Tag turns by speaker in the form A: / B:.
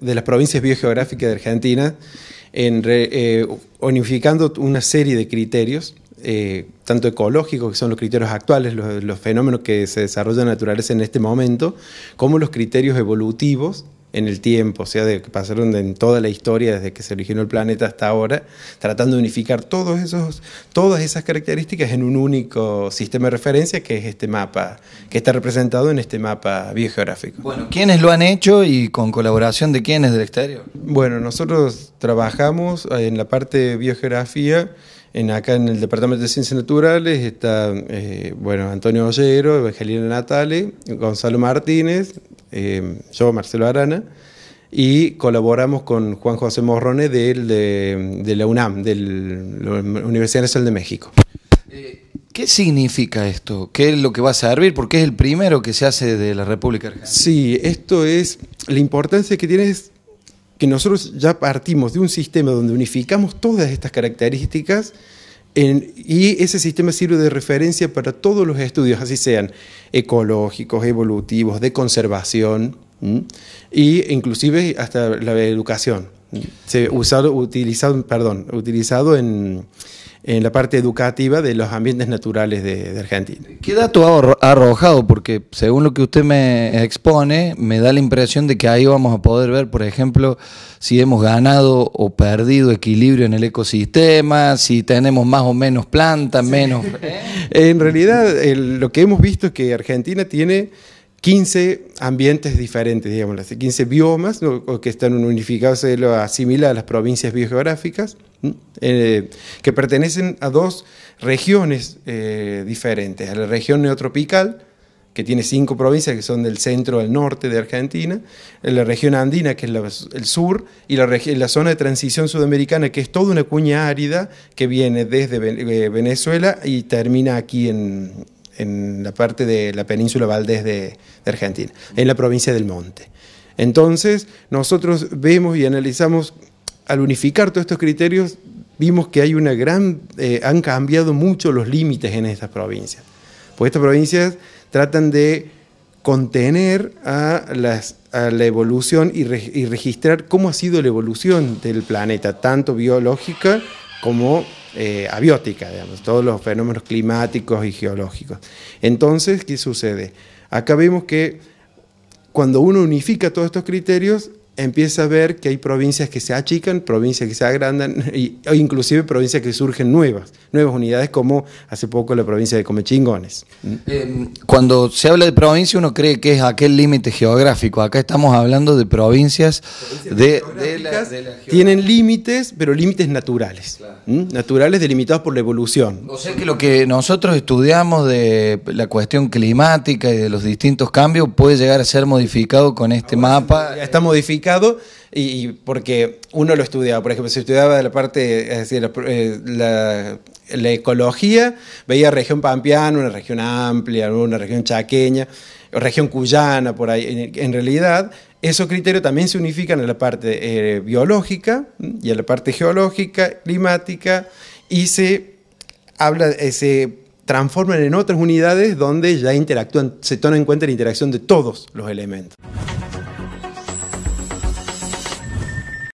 A: de las provincias biogeográficas de Argentina, en eh, unificando una serie de criterios, eh, tanto ecológicos, que son los criterios actuales, los, fenómenos que se desarrollan en en este momento, como los criterios evolutivos en el tiempo, o sea, de que pasaron en toda la historia desde que se originó el planeta hasta ahora, tratando de unificar todos esos, todas esas características en un único sistema de referencia que es este mapa, que está representado en este mapa biogeográfico. Bueno,
B: ¿quiénes lo han hecho y con colaboración
A: de quiénes del exterior? Bueno, nosotros trabajamos en la parte de biogeografía. En, acá en el Departamento de Ciencias Naturales está eh, bueno, Antonio Ollero, Evangelina Natale, Gonzalo Martínez, eh, yo, Marcelo Arana, y colaboramos con Juan José Morrone de, de, la UNAM, de la Universidad Nacional de México.
B: Eh, ¿Qué significa esto?
A: ¿Qué es lo que va a servir? Porque es el primero que se hace de la República Argentina. Sí, esto es, la importancia que tiene es que nosotros ya partimos de un sistema donde unificamos todas estas características y ese sistema sirve de referencia para todos los estudios, así sean ecológicos, evolutivos, de conservación e inclusive hasta la educación. Se utilizado, perdón, utilizado en en la parte educativa de los ambientes naturales de, Argentina.
B: ¿Qué dato ha arrojado? Porque según lo que usted me expone, me da la impresión de que ahí vamos a poder ver, por ejemplo, si hemos ganado o perdido equilibrio en el ecosistema, si tenemos más o menos plantas, menos... en realidad, lo que hemos visto es que
A: Argentina tiene... 15 ambientes diferentes, digámoslo así, 15 biomas que están unificados, se lo asimila a las provincias biogeográficas, eh, que pertenecen a dos regiones eh, diferentes, a la región neotropical, que tiene cinco provincias que son del centro al norte de Argentina, la región andina, que es el sur, y la, la, zona de transición sudamericana, que es toda una cuña árida que viene desde eh, Venezuela y termina aquí en, en la parte de la península Valdés de, Argentina, en la provincia del Monte. Entonces, nosotros vemos y analizamos, al unificar todos estos criterios, vimos que hay una gran, eh, han cambiado mucho los límites en estas provincias. Pues estas provincias tratan de contener a, la evolución y, y registrar cómo ha sido la evolución del planeta, tanto biológica como eh, abiótica, digamos, todos los fenómenos climáticos y geológicos. Entonces, ¿qué sucede? Acá vemos que cuando uno unifica todos estos criterios, empieza a ver que hay provincias que se achican, provincias que se agrandan, y, e inclusive provincias que
B: surgen nuevas, nuevas unidades, como hace poco la provincia de Comechingones. Mm. Em, cuando se habla de provincia, uno cree que es aquel límite geográfico. Acá estamos hablando de provincias, que de, Tienen límites, pero límites naturales. Naturales delimitados por la evolución. O sea que lo que nosotros estudiamos de la cuestión climática y de los distintos cambios puede llegar a ser modificado con este mapa. está modificado
A: y, porque uno lo estudiaba. Por ejemplo, si estudiaba la parte, es decir, la, eh, ecología, veía región pampeana, una región amplia, una región chaqueña, región cuyana, por ahí. En, realidad, esos criterios también se unifican en la parte eh, biológica y en la parte geológica, climática, y se habla, eh, se transforman en otras unidades donde ya interactúan, se toma en cuenta la interacción de todos los elementos.